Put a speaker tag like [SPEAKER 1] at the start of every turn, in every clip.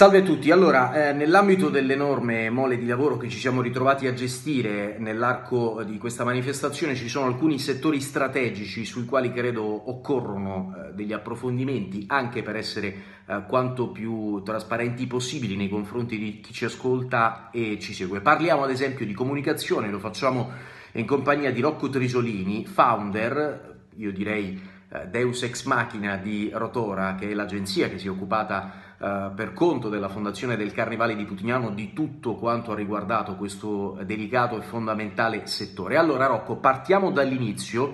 [SPEAKER 1] Salve a tutti, allora eh, nell'ambito dell'enorme mole di lavoro che ci siamo ritrovati a gestire nell'arco di questa manifestazione ci sono alcuni settori strategici sui quali credo occorrono eh, degli approfondimenti anche per essere eh, quanto più trasparenti possibili nei confronti di chi ci ascolta e ci segue. Parliamo ad esempio di comunicazione, lo facciamo in compagnia di Rocco Trisolini, founder, io direi eh, Deus Ex Machina di Rotora, che è l'agenzia che si è occupata Uh, per conto della Fondazione del Carnevale di Putignano di tutto quanto ha riguardato questo delicato e fondamentale settore. Allora Rocco, partiamo dall'inizio,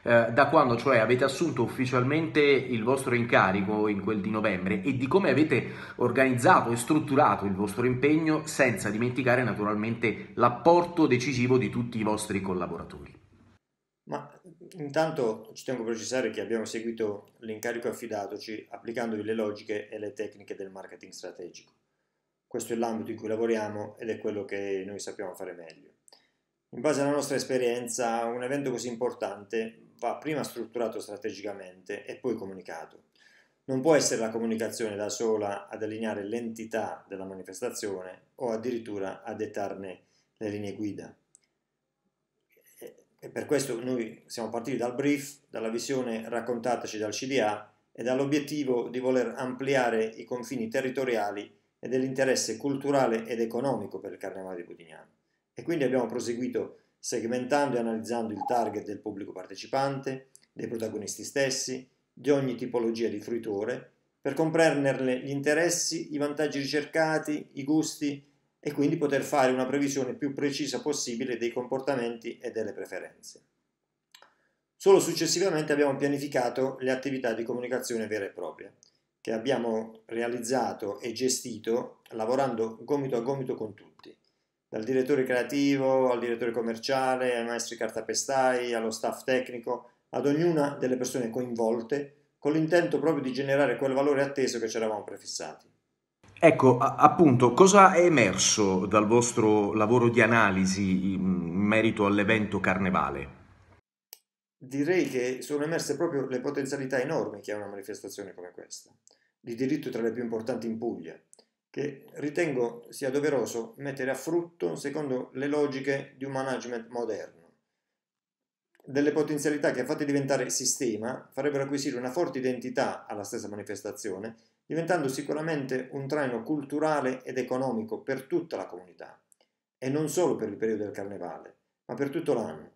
[SPEAKER 1] uh, da quando cioè avete assunto ufficialmente il vostro incarico in quel di novembre e di come avete organizzato e strutturato il vostro impegno senza dimenticare naturalmente l'apporto decisivo di tutti i vostri collaboratori.
[SPEAKER 2] Ma Intanto ci tengo a precisare che abbiamo seguito l'incarico affidatoci applicandovi le logiche e le tecniche del marketing strategico. Questo è l'ambito in cui lavoriamo ed è quello che noi sappiamo fare meglio. In base alla nostra esperienza, un evento così importante va prima strutturato strategicamente e poi comunicato. Non può essere la comunicazione da sola ad allineare l'entità della manifestazione o addirittura a dettarne le linee guida. E per questo noi siamo partiti dal brief, dalla visione raccontataci dal CDA e dall'obiettivo di voler ampliare i confini territoriali e dell'interesse culturale ed economico per il carnevale di Butignano. E quindi abbiamo proseguito segmentando e analizzando il target del pubblico partecipante, dei protagonisti stessi, di ogni tipologia di fruitore, per comprenderne gli interessi, i vantaggi ricercati, i gusti e quindi poter fare una previsione più precisa possibile dei comportamenti e delle preferenze. Solo successivamente abbiamo pianificato le attività di comunicazione vera e propria, che abbiamo realizzato e gestito lavorando gomito a gomito con tutti, dal direttore creativo al direttore commerciale, ai maestri cartapestai, allo staff tecnico, ad ognuna delle persone coinvolte, con l'intento proprio di generare quel valore atteso che ci eravamo prefissati.
[SPEAKER 1] Ecco, appunto, cosa è emerso dal vostro lavoro di analisi in merito all'evento carnevale?
[SPEAKER 2] Direi che sono emerse proprio le potenzialità enormi che ha una manifestazione come questa, di diritto tra le più importanti in Puglia, che ritengo sia doveroso mettere a frutto secondo le logiche di un management moderno delle potenzialità che fatte diventare sistema farebbero acquisire una forte identità alla stessa manifestazione, diventando sicuramente un traino culturale ed economico per tutta la comunità, e non solo per il periodo del carnevale, ma per tutto l'anno.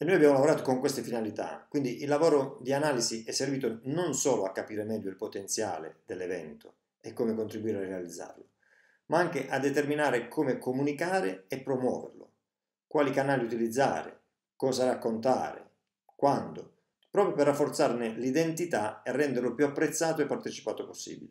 [SPEAKER 2] E noi abbiamo lavorato con queste finalità, quindi il lavoro di analisi è servito non solo a capire meglio il potenziale dell'evento e come contribuire a realizzarlo, ma anche a determinare come comunicare e promuoverlo quali canali utilizzare, cosa raccontare, quando, proprio per rafforzarne l'identità e renderlo più apprezzato e partecipato possibile.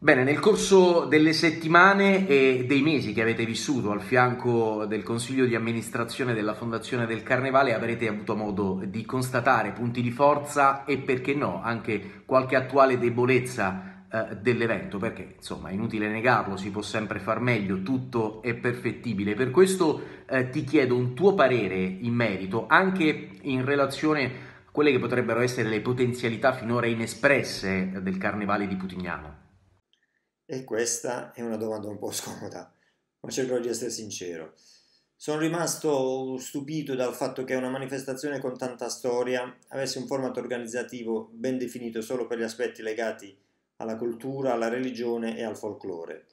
[SPEAKER 1] Bene, nel corso delle settimane e dei mesi che avete vissuto al fianco del consiglio di amministrazione della Fondazione del Carnevale avrete avuto modo di constatare punti di forza e perché no anche qualche attuale debolezza eh, dell'evento, perché insomma è inutile negarlo, si può sempre far meglio, tutto è perfettibile. Per questo eh, ti chiedo un tuo parere in merito, anche in relazione a quelle che potrebbero essere le potenzialità finora inespresse del carnevale di Putignano.
[SPEAKER 2] E questa è una domanda un po' scomoda, ma cercherò di essere sincero. Sono rimasto stupito dal fatto che una manifestazione con tanta storia avesse un format organizzativo ben definito solo per gli aspetti legati a alla cultura, alla religione e al folklore,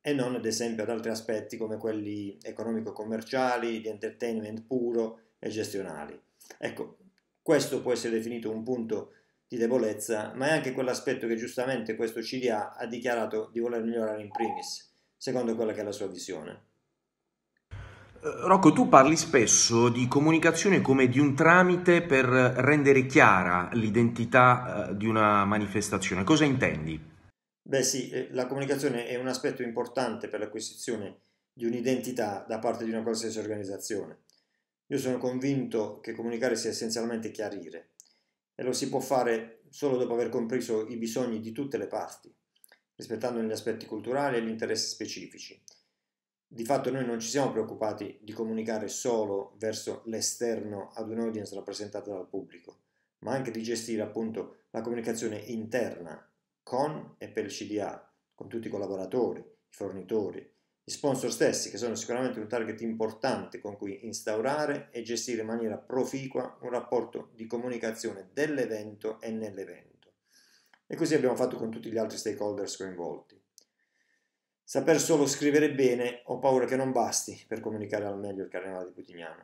[SPEAKER 2] e non ad esempio ad altri aspetti come quelli economico-commerciali, di entertainment puro e gestionali. Ecco, questo può essere definito un punto di debolezza, ma è anche quell'aspetto che giustamente questo CDA ha dichiarato di voler migliorare in primis, secondo quella che è la sua visione.
[SPEAKER 1] Eh, Rocco, tu parli spesso di comunicazione come di un tramite per rendere chiara l'identità eh, di una manifestazione. Cosa intendi?
[SPEAKER 2] Beh sì, eh, la comunicazione è un aspetto importante per l'acquisizione di un'identità da parte di una qualsiasi organizzazione. Io sono convinto che comunicare sia essenzialmente chiarire e lo si può fare solo dopo aver compreso i bisogni di tutte le parti, rispettando gli aspetti culturali e gli interessi specifici di fatto noi non ci siamo preoccupati di comunicare solo verso l'esterno ad un'audience rappresentata dal pubblico, ma anche di gestire appunto la comunicazione interna con e per il CDA, con tutti i collaboratori, i fornitori, gli sponsor stessi, che sono sicuramente un target importante con cui instaurare e gestire in maniera proficua un rapporto di comunicazione dell'evento e nell'evento. E così abbiamo fatto con tutti gli altri stakeholders coinvolti. Saper solo scrivere bene ho paura che non basti per comunicare al meglio il carnevale di Putignano.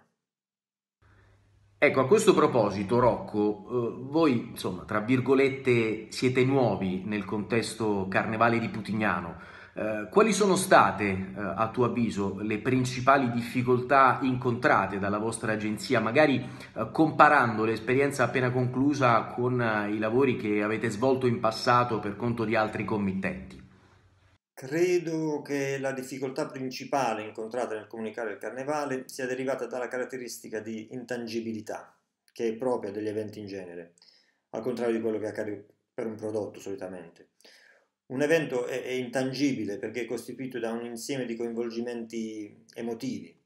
[SPEAKER 1] Ecco, a questo proposito, Rocco, eh, voi, insomma, tra virgolette, siete nuovi nel contesto carnevale di Putignano. Eh, quali sono state, eh, a tuo avviso, le principali difficoltà incontrate dalla vostra agenzia, magari comparando l'esperienza appena conclusa con i lavori che avete svolto in passato per conto di altri committenti?
[SPEAKER 2] Credo che la difficoltà principale incontrata nel comunicare il carnevale sia derivata dalla caratteristica di intangibilità che è propria degli eventi in genere, al contrario di quello che accade per un prodotto solitamente. Un evento è, è intangibile perché è costituito da un insieme di coinvolgimenti emotivi.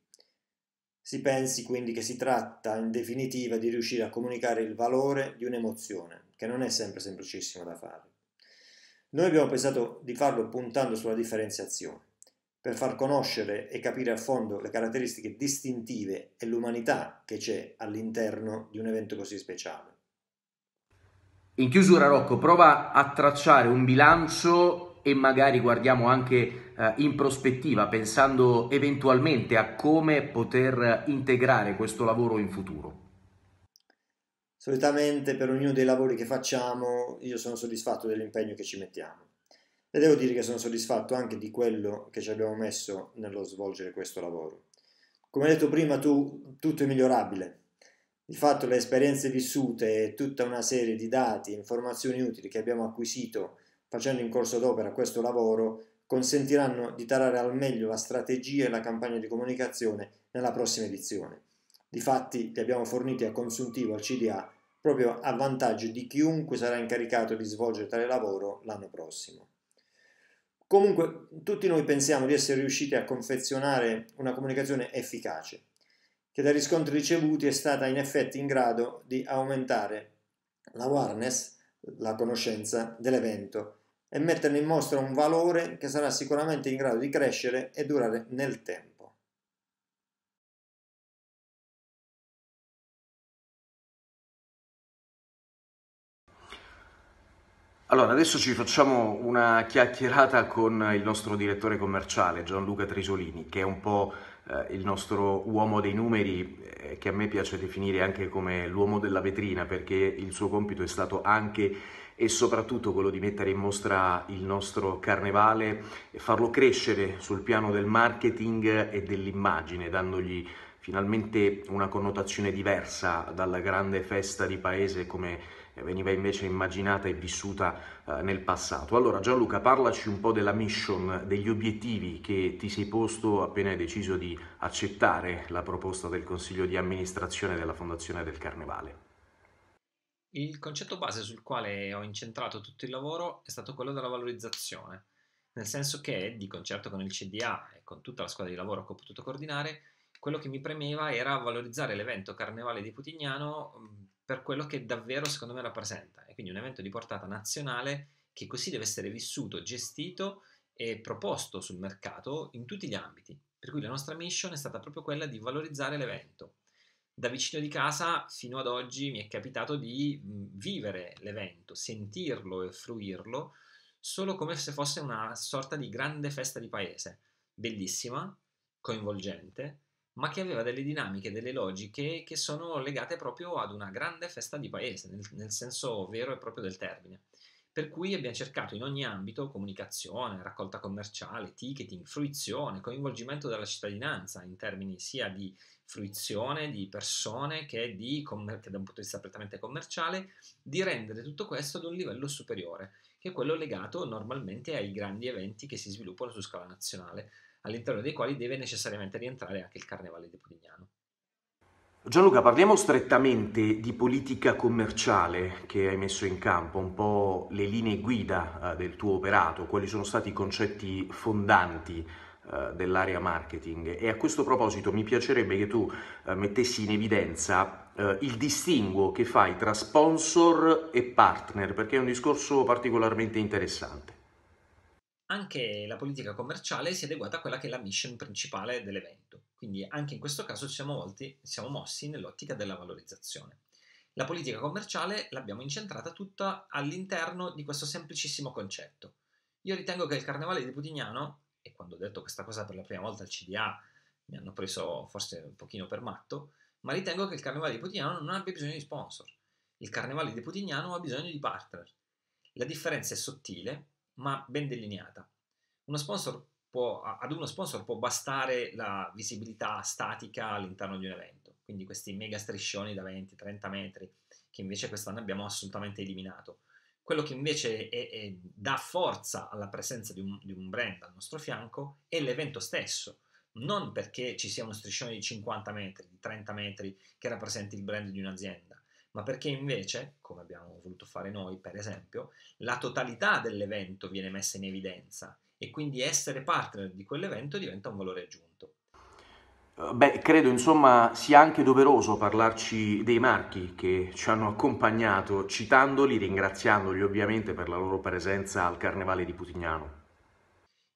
[SPEAKER 2] Si pensi quindi che si tratta in definitiva di riuscire a comunicare il valore di un'emozione, che non è sempre semplicissimo da fare. Noi abbiamo pensato di farlo puntando sulla differenziazione, per far conoscere e capire a fondo le caratteristiche distintive e l'umanità che c'è all'interno di un evento così speciale.
[SPEAKER 1] In chiusura, Rocco, prova a tracciare un bilancio e magari guardiamo anche eh, in prospettiva, pensando eventualmente a come poter integrare questo lavoro in futuro
[SPEAKER 2] solitamente per ognuno dei lavori che facciamo io sono soddisfatto dell'impegno che ci mettiamo e devo dire che sono soddisfatto anche di quello che ci abbiamo messo nello svolgere questo lavoro. Come detto prima, tu, tutto è migliorabile. Di fatto le esperienze vissute e tutta una serie di dati e informazioni utili che abbiamo acquisito facendo in corso d'opera questo lavoro consentiranno di tarare al meglio la strategia e la campagna di comunicazione nella prossima edizione. Difatti li abbiamo forniti a consuntivo al CDA proprio a vantaggio di chiunque sarà incaricato di svolgere tale lavoro l'anno prossimo. Comunque tutti noi pensiamo di essere riusciti a confezionare una comunicazione efficace, che dai riscontri ricevuti è stata in effetti in grado di aumentare l'awareness, la conoscenza dell'evento e metterne in mostra un valore che sarà sicuramente in grado
[SPEAKER 1] di crescere e durare nel tempo. Allora, adesso ci facciamo una chiacchierata con il nostro direttore commerciale Gianluca Trisolini, che è un po' eh, il nostro uomo dei numeri, eh, che a me piace definire anche come l'uomo della vetrina, perché il suo compito è stato anche e soprattutto quello di mettere in mostra il nostro carnevale e farlo crescere sul piano del marketing e dell'immagine, dandogli finalmente una connotazione diversa dalla grande festa di paese come veniva invece immaginata e vissuta eh, nel passato. Allora Gianluca, parlaci un po' della mission, degli obiettivi che ti sei posto appena hai deciso di accettare la proposta del Consiglio di amministrazione della Fondazione del Carnevale.
[SPEAKER 3] Il concetto base sul quale ho incentrato tutto il lavoro è stato quello della valorizzazione, nel senso che, di concerto con il CDA e con tutta la squadra di lavoro che ho potuto coordinare, quello che mi premeva era valorizzare l'evento Carnevale di Putignano per quello che davvero secondo me rappresenta. E quindi un evento di portata nazionale che così deve essere vissuto, gestito e proposto sul mercato in tutti gli ambiti. Per cui la nostra mission è stata proprio quella di valorizzare l'evento. Da vicino di casa fino ad oggi mi è capitato di vivere l'evento, sentirlo e fruirlo solo come se fosse una sorta di grande festa di paese, bellissima, coinvolgente, ma che aveva delle dinamiche, delle logiche che sono legate proprio ad una grande festa di paese, nel, nel senso vero e proprio del termine. Per cui abbiamo cercato in ogni ambito comunicazione, raccolta commerciale, ticketing, fruizione, coinvolgimento della cittadinanza in termini sia di fruizione di persone che, di, che, da un punto di vista prettamente commerciale, di rendere tutto questo ad un livello superiore, che è quello legato normalmente ai grandi eventi che si sviluppano su scala nazionale all'interno dei quali deve necessariamente rientrare anche il Carnevale di Polignano.
[SPEAKER 1] Gianluca, parliamo strettamente di politica commerciale che hai messo in campo, un po' le linee guida eh, del tuo operato, quali sono stati i concetti fondanti eh, dell'area marketing e a questo proposito mi piacerebbe che tu eh, mettessi in evidenza il distinguo che fai tra sponsor e partner perché è un discorso particolarmente interessante
[SPEAKER 3] anche la politica commerciale si è adeguata a quella che è la mission principale dell'evento. Quindi anche in questo caso ci siamo, volti, siamo mossi nell'ottica della valorizzazione. La politica commerciale l'abbiamo incentrata tutta all'interno di questo semplicissimo concetto. Io ritengo che il carnevale di Putignano, e quando ho detto questa cosa per la prima volta al CDA mi hanno preso forse un pochino per matto, ma ritengo che il carnevale di Putignano non abbia bisogno di sponsor. Il carnevale di Putignano ha bisogno di partner. La differenza è sottile, ma ben delineata. Uno può, ad uno sponsor può bastare la visibilità statica all'interno di un evento, quindi questi mega striscioni da 20-30 metri che invece quest'anno abbiamo assolutamente eliminato. Quello che invece è, è, dà forza alla presenza di un, di un brand al nostro fianco è l'evento stesso, non perché ci sia uno striscione di 50 metri, di 30 metri che rappresenti il brand di un'azienda, ma perché invece, come abbiamo voluto fare noi per esempio, la totalità dell'evento viene messa in evidenza e quindi essere partner di quell'evento diventa un valore aggiunto.
[SPEAKER 1] Beh, credo insomma sia anche doveroso parlarci dei marchi che ci hanno accompagnato, citandoli, ringraziandoli ovviamente per la loro presenza al Carnevale di Putignano.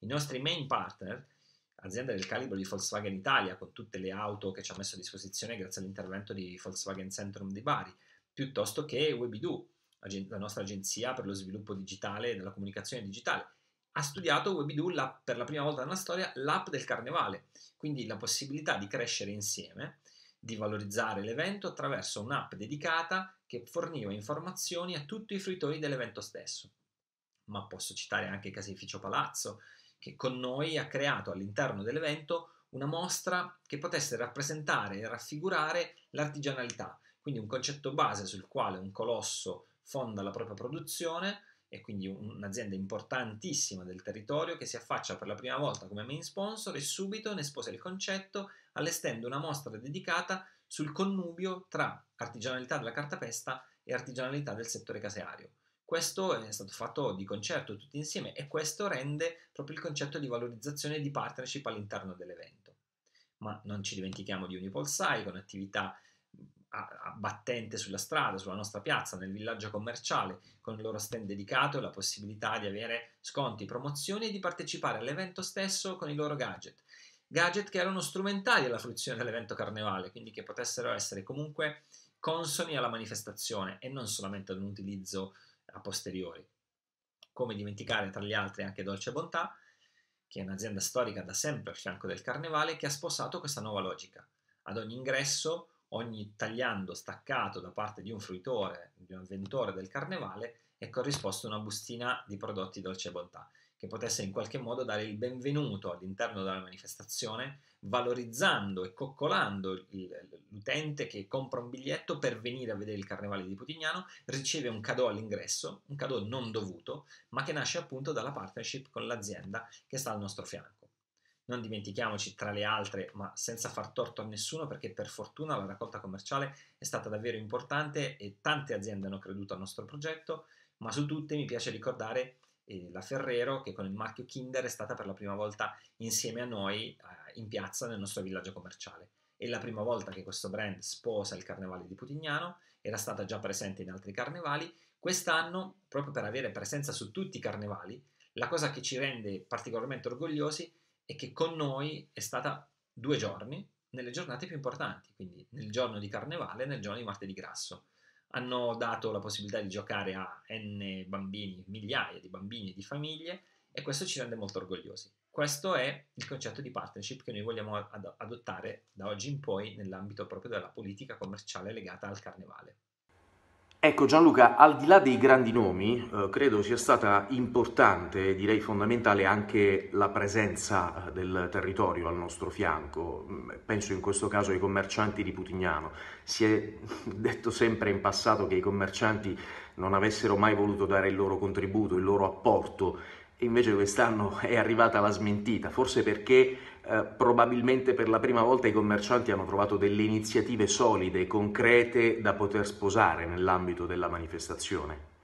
[SPEAKER 3] I nostri main partner, aziende del calibro di Volkswagen Italia, con tutte le auto che ci ha messo a disposizione grazie all'intervento di Volkswagen Centrum di Bari, piuttosto che Webidu, la nostra agenzia per lo sviluppo digitale e della comunicazione digitale. Ha studiato Webidu la, per la prima volta nella storia l'app del carnevale, quindi la possibilità di crescere insieme, di valorizzare l'evento attraverso un'app dedicata che forniva informazioni a tutti i fruitori dell'evento stesso. Ma posso citare anche Caseificio Palazzo, che con noi ha creato all'interno dell'evento una mostra che potesse rappresentare e raffigurare l'artigianalità, quindi un concetto base sul quale un colosso fonda la propria produzione e quindi un'azienda importantissima del territorio che si affaccia per la prima volta come main sponsor e subito ne sposa il concetto allestendo una mostra dedicata sul connubio tra artigianalità della cartapesta e artigianalità del settore caseario. Questo è stato fatto di concerto tutti insieme e questo rende proprio il concetto di valorizzazione e di partnership all'interno dell'evento. Ma non ci dimentichiamo di Unipolsai con attività battente sulla strada, sulla nostra piazza, nel villaggio commerciale, con il loro stand dedicato e la possibilità di avere sconti, promozioni e di partecipare all'evento stesso con i loro gadget. Gadget che erano strumentali alla fruizione dell'evento carnevale, quindi che potessero essere comunque consoni alla manifestazione e non solamente ad un utilizzo a posteriori. Come dimenticare tra gli altri anche Dolce Bontà, che è un'azienda storica da sempre al fianco del carnevale, che ha sposato questa nuova logica. Ad ogni ingresso ogni tagliando staccato da parte di un fruitore, di un avventore del carnevale, è corrisposto una bustina di prodotti dolce bontà, che potesse in qualche modo dare il benvenuto all'interno della manifestazione, valorizzando e coccolando l'utente che compra un biglietto per venire a vedere il carnevale di Putignano, riceve un cadeau all'ingresso, un cadeau non dovuto, ma che nasce appunto dalla partnership con l'azienda che sta al nostro fianco non dimentichiamoci tra le altre, ma senza far torto a nessuno, perché per fortuna la raccolta commerciale è stata davvero importante e tante aziende hanno creduto al nostro progetto, ma su tutte mi piace ricordare eh, la Ferrero che con il marchio Kinder è stata per la prima volta insieme a noi eh, in piazza nel nostro villaggio commerciale. È la prima volta che questo brand sposa il carnevale di Putignano, era stata già presente in altri carnevali. Quest'anno, proprio per avere presenza su tutti i carnevali, la cosa che ci rende particolarmente orgogliosi e che con noi è stata due giorni nelle giornate più importanti, quindi nel giorno di carnevale e nel giorno di martedì grasso. Hanno dato la possibilità di giocare a n bambini, migliaia di bambini e di famiglie e questo ci rende molto orgogliosi. Questo è il concetto di partnership che noi vogliamo ad- adottare da oggi in poi nell'ambito proprio della politica commerciale legata al carnevale.
[SPEAKER 1] Ecco Gianluca, al di là dei grandi nomi, eh, credo sia stata importante, direi fondamentale, anche la presenza eh, del territorio al nostro fianco. Mm, penso in questo caso ai commercianti di Putignano. Si è detto sempre in passato che i commercianti non avessero mai voluto dare il loro contributo, il loro apporto, e invece quest'anno è arrivata la smentita, forse perché eh, probabilmente per la prima volta i commercianti hanno trovato delle iniziative solide, e concrete da poter sposare nell'ambito della manifestazione.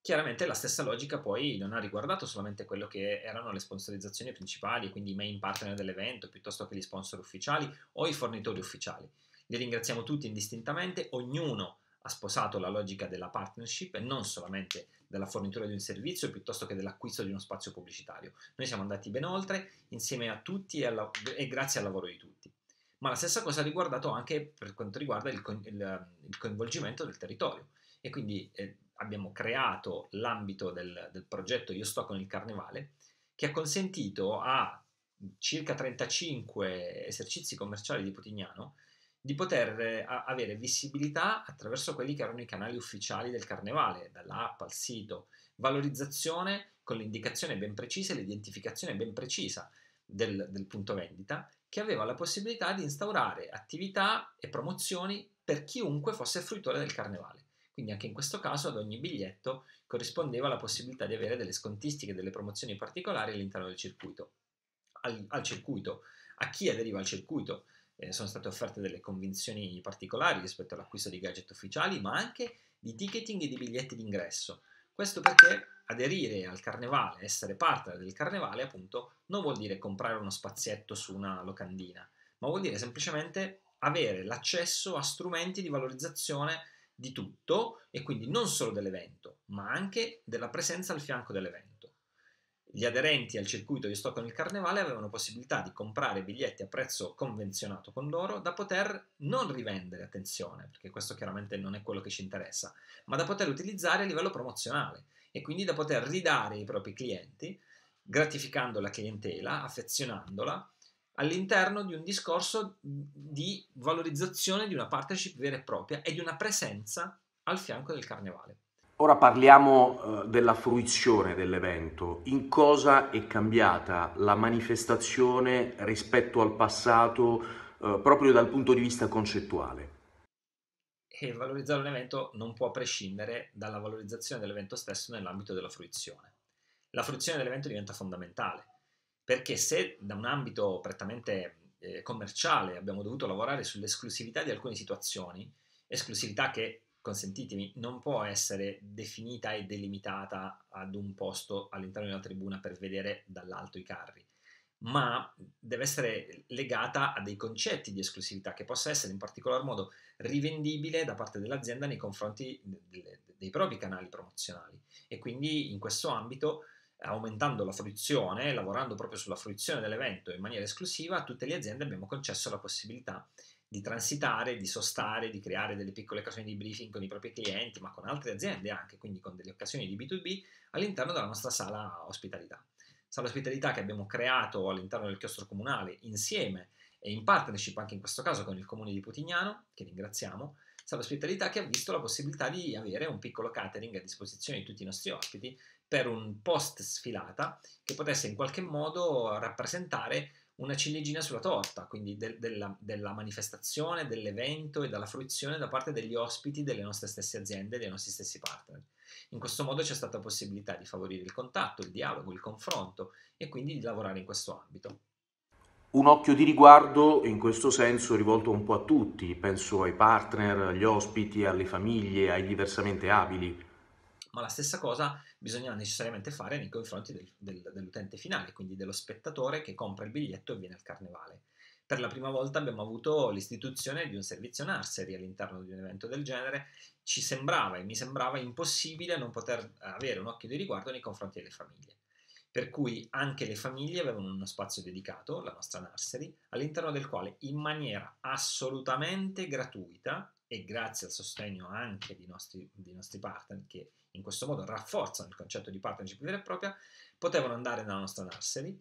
[SPEAKER 3] Chiaramente la stessa logica poi non ha riguardato solamente quello che erano le sponsorizzazioni principali, quindi i main partner dell'evento, piuttosto che gli sponsor ufficiali o i fornitori ufficiali. Li ringraziamo tutti indistintamente, ognuno ha sposato la logica della partnership e non solamente della fornitura di un servizio piuttosto che dell'acquisto di uno spazio pubblicitario. Noi siamo andati ben oltre insieme a tutti e, alla, e grazie al lavoro di tutti. Ma la stessa cosa ha riguardato anche per quanto riguarda il, il, il coinvolgimento del territorio e quindi eh, abbiamo creato l'ambito del, del progetto Io sto con il carnevale che ha consentito a circa 35 esercizi commerciali di Putignano di poter eh, avere visibilità attraverso quelli che erano i canali ufficiali del carnevale, dall'app al sito, valorizzazione con l'indicazione ben precisa e l'identificazione ben precisa del, del punto vendita, che aveva la possibilità di instaurare attività e promozioni per chiunque fosse fruitore del carnevale. Quindi anche in questo caso ad ogni biglietto corrispondeva la possibilità di avere delle scontistiche, delle promozioni particolari all'interno del circuito. Al, al circuito, a chi aderiva al circuito, eh, sono state offerte delle convinzioni particolari rispetto all'acquisto di gadget ufficiali, ma anche di ticketing e di biglietti d'ingresso. Questo perché aderire al carnevale, essere parte del carnevale, appunto, non vuol dire comprare uno spazietto su una locandina, ma vuol dire semplicemente avere l'accesso a strumenti di valorizzazione di tutto e quindi non solo dell'evento, ma anche della presenza al fianco dell'evento gli aderenti al circuito di Stockholm il Carnevale avevano possibilità di comprare biglietti a prezzo convenzionato con loro da poter non rivendere, attenzione, perché questo chiaramente non è quello che ci interessa, ma da poter utilizzare a livello promozionale e quindi da poter ridare ai propri clienti, gratificando la clientela, affezionandola, all'interno di un discorso di valorizzazione di una partnership vera e propria e di una presenza al fianco del carnevale.
[SPEAKER 1] Ora parliamo eh, della fruizione dell'evento. In cosa è cambiata la manifestazione rispetto al passato eh, proprio dal punto di vista concettuale?
[SPEAKER 3] E valorizzare un evento non può prescindere dalla valorizzazione dell'evento stesso nell'ambito della fruizione. La fruizione dell'evento diventa fondamentale perché se da un ambito prettamente eh, commerciale abbiamo dovuto lavorare sull'esclusività di alcune situazioni, esclusività che consentitemi, non può essere definita e delimitata ad un posto all'interno di una tribuna per vedere dall'alto i carri, ma deve essere legata a dei concetti di esclusività che possa essere in particolar modo rivendibile da parte dell'azienda nei confronti dei propri canali promozionali e quindi in questo ambito aumentando la fruizione, lavorando proprio sulla fruizione dell'evento in maniera esclusiva, a tutte le aziende abbiamo concesso la possibilità di di transitare, di sostare, di creare delle piccole occasioni di briefing con i propri clienti, ma con altre aziende anche, quindi con delle occasioni di B2B all'interno della nostra sala ospitalità. Sala ospitalità che abbiamo creato all'interno del chiostro comunale insieme e in partnership anche in questo caso con il comune di Putignano, che ringraziamo, sala ospitalità che ha visto la possibilità di avere un piccolo catering a disposizione di tutti i nostri ospiti per un post sfilata che potesse in qualche modo rappresentare una ciliegina sulla torta, quindi de- della, della manifestazione, dell'evento e dalla fruizione da parte degli ospiti delle nostre stesse aziende, e dei nostri stessi partner. In questo modo c'è stata possibilità di favorire il contatto, il dialogo, il confronto e quindi di lavorare in questo ambito.
[SPEAKER 1] Un occhio di riguardo in questo senso rivolto un po' a tutti, penso ai partner, agli ospiti, alle famiglie, ai diversamente abili ma la stessa
[SPEAKER 3] cosa bisogna necessariamente fare nei confronti del, del, dell'utente finale, quindi dello spettatore che compra il biglietto e viene al carnevale. Per la prima volta abbiamo avuto l'istituzione di un servizio nursery all'interno di un evento del genere, ci sembrava e mi sembrava impossibile non poter eh, avere un occhio di riguardo nei confronti delle famiglie per cui anche le famiglie avevano uno spazio dedicato, la nostra nursery, all'interno del quale in maniera assolutamente gratuita e grazie al sostegno anche dei nostri, dei nostri partner che in questo modo rafforzano il concetto di partnership vera e propria, potevano andare nella nostra nursery,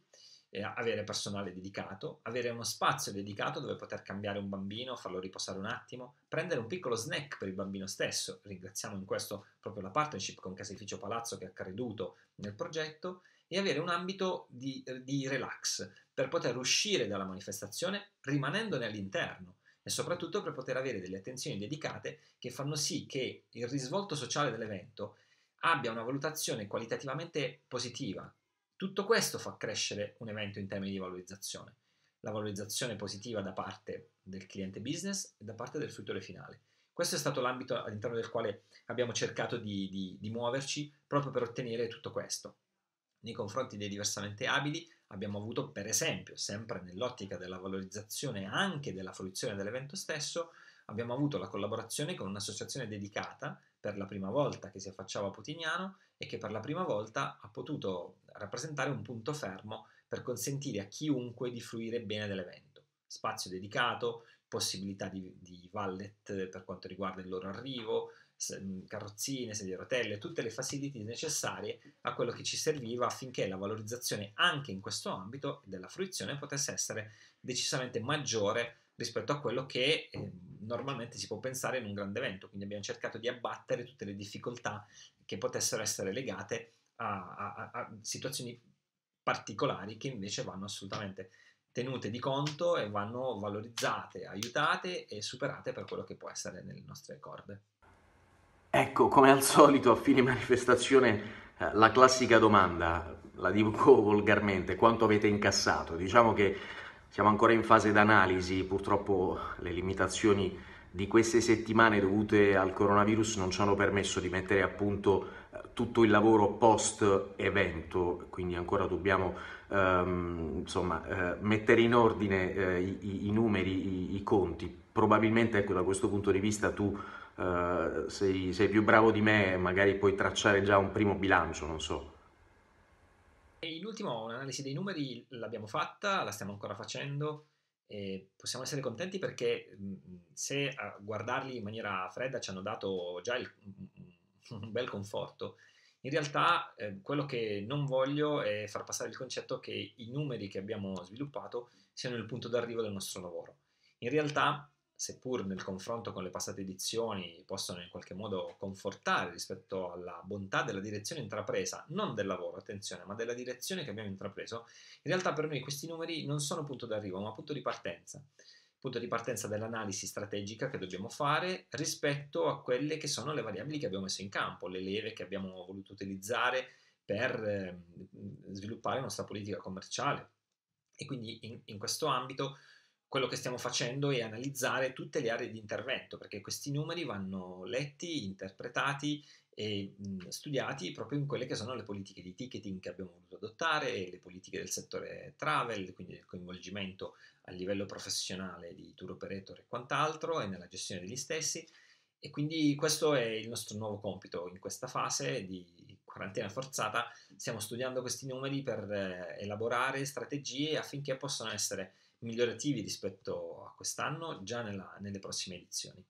[SPEAKER 3] avere personale dedicato, avere uno spazio dedicato dove poter cambiare un bambino, farlo riposare un attimo, prendere un piccolo snack per il bambino stesso. Ringraziamo in questo proprio la partnership con Caseificio Palazzo che ha creduto nel progetto e avere un ambito di, di relax per poter uscire dalla manifestazione rimanendone all'interno e soprattutto per poter avere delle attenzioni dedicate che fanno sì che il risvolto sociale dell'evento abbia una valutazione qualitativamente positiva. Tutto questo fa crescere un evento in termini di valorizzazione, la valorizzazione positiva da parte del cliente business e da parte del fruttore finale. Questo è stato l'ambito all'interno del quale abbiamo cercato di, di, di muoverci proprio per ottenere tutto questo. Nei confronti dei diversamente abili abbiamo avuto, per esempio, sempre nell'ottica della valorizzazione anche della fruizione dell'evento stesso, abbiamo avuto la collaborazione con un'associazione dedicata per la prima volta che si affacciava a Potignano e che per la prima volta ha potuto rappresentare un punto fermo per consentire a chiunque di fruire bene dell'evento. Spazio dedicato, possibilità di, di wallet per quanto riguarda il loro arrivo, carrozzine, sedie a rotelle, tutte le facility necessarie a quello che ci serviva affinché la valorizzazione anche in questo ambito della fruizione potesse essere decisamente maggiore rispetto a quello che eh, normalmente si può pensare in un grande evento, quindi abbiamo cercato di abbattere tutte le difficoltà che potessero essere legate a, a, a situazioni particolari che invece vanno
[SPEAKER 1] assolutamente
[SPEAKER 3] tenute di conto e vanno valorizzate, aiutate e superate per quello che può essere nelle nostre corde.
[SPEAKER 1] Ecco, come al solito a fine manifestazione eh, la classica domanda, la dico volgarmente, quanto avete incassato? Diciamo che siamo ancora in fase d'analisi, purtroppo le limitazioni di queste settimane dovute al coronavirus non ci hanno permesso di mettere a punto eh, tutto il lavoro post evento, quindi ancora dobbiamo ehm, insomma, eh, mettere in ordine eh, i, i, numeri, i, i conti. Probabilmente ecco, da questo punto di vista tu eh, sei, sei più bravo di me, magari puoi tracciare già un primo bilancio, non so.
[SPEAKER 3] E in ultimo, un'analisi dei numeri l'abbiamo fatta, la stiamo ancora facendo. E possiamo essere contenti perché mm, mm, se a guardarli in maniera fredda ci hanno dato già il, un bel conforto. In realtà eh, quello che non voglio è far passare il concetto che i numeri che abbiamo sviluppato siano il punto d'arrivo del nostro lavoro. In realtà seppur nel confronto con le passate edizioni possono in qualche modo confortare rispetto alla bontà della direzione intrapresa, non del lavoro, attenzione, ma della direzione che abbiamo intrapreso, in realtà per noi questi numeri non sono punto d'arrivo, ma punto di partenza. Punto di partenza dell'analisi strategica che dobbiamo fare rispetto a quelle che sono le variabili che abbiamo messo in campo, le leve che abbiamo voluto utilizzare per ehm, sviluppare la nostra politica commerciale. E quindi in, in questo ambito quello che stiamo facendo è analizzare tutte le aree di intervento, perché questi numeri vanno letti, interpretati e mh, studiati proprio in quelle che sono le politiche di ticketing che abbiamo voluto adottare, le politiche del settore travel, quindi il coinvolgimento a livello professionale di tour operator e quant'altro, e nella gestione degli stessi. E quindi questo è il nostro nuovo compito in questa fase di quarantena forzata. Stiamo studiando questi numeri per eh, elaborare strategie affinché possano essere migliorativi rispetto a quest'anno già nella, nelle prossime edizioni.